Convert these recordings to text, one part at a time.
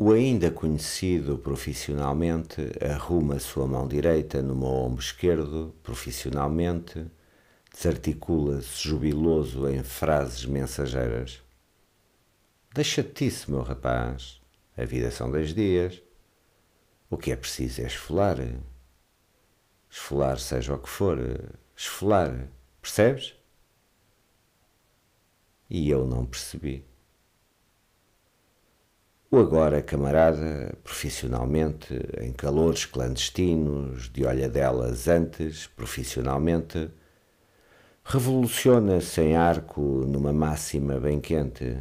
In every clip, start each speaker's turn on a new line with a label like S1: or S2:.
S1: O ainda conhecido profissionalmente arruma sua mão direita no meu ombro esquerdo, profissionalmente, desarticula-se jubiloso em frases mensageiras. Deixa-te-se, meu rapaz, a vida são dez dias. O que é preciso é esfolar. Esfolar, seja o que for, esfolar, percebes? E eu não percebi o agora camarada, profissionalmente, em calores clandestinos, de olhadelas antes, profissionalmente, revoluciona sem -se arco numa máxima bem quente.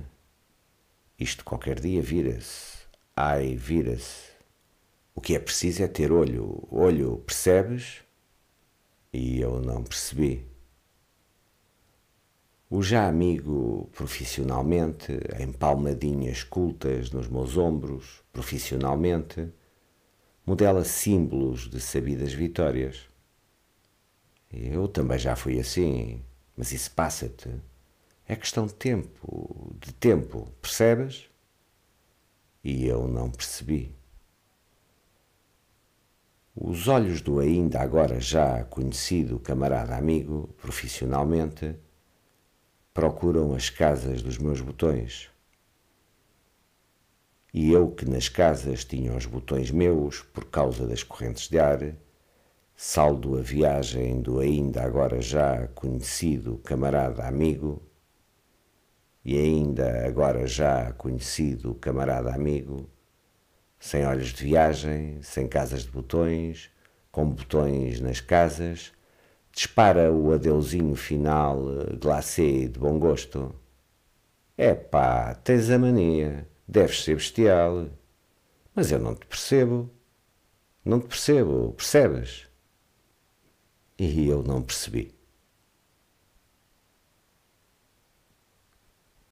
S1: Isto qualquer dia vira-se, ai, vira-se. O que é preciso é ter olho, olho, percebes? E eu não percebi. O já amigo profissionalmente, em palmadinhas cultas nos meus ombros, profissionalmente, modela símbolos de sabidas vitórias. Eu também já fui assim, mas isso passa-te. É questão de tempo, de tempo, percebes? E eu não percebi. Os olhos do ainda agora já conhecido camarada amigo, profissionalmente, procuram as casas dos meus botões. E eu, que nas casas tinha os botões meus por causa das correntes de ar, saldo a viagem do ainda agora já conhecido camarada amigo, e ainda agora já conhecido camarada amigo, sem olhos de viagem, sem casas de botões, com botões nas casas, dispara o adeusinho final eh, glacé de bom gosto. É tens a mania, deves ser bestial. Mas eu não te percebo. Não te percebo, percebes? E eu não percebi.